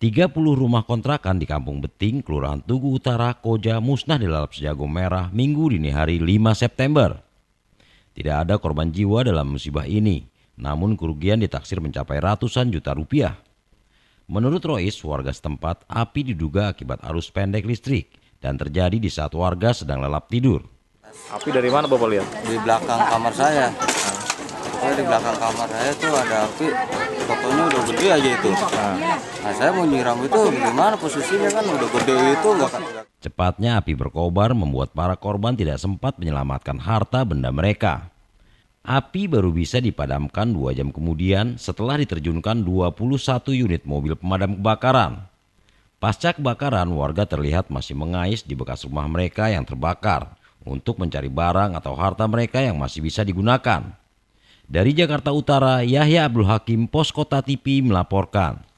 30 rumah kontrakan di Kampung Beting, Kelurahan Tugu Utara, Koja musnah dilalap sejago merah minggu dini hari 5 September. Tidak ada korban jiwa dalam musibah ini, namun kerugian ditaksir mencapai ratusan juta rupiah. Menurut Rois, warga setempat, api diduga akibat arus pendek listrik dan terjadi di saat warga sedang lelap tidur. Api dari mana Bapak lihat? Di belakang kamar saya di belakang kamar saya tuh ada api fotonya udah gede aja itu nah, nah saya mau nyiram itu gimana posisinya kan udah gede itu nggak cepatnya api berkobar membuat para korban tidak sempat menyelamatkan harta benda mereka Api baru bisa dipadamkan dua jam kemudian setelah diterjunkan 21 unit mobil pemadam kebakaran. Pasca kebakaran, warga terlihat masih mengais di bekas rumah mereka yang terbakar untuk mencari barang atau harta mereka yang masih bisa digunakan. Dari Jakarta Utara, Yahya Abdul Hakim, Poskota TV melaporkan.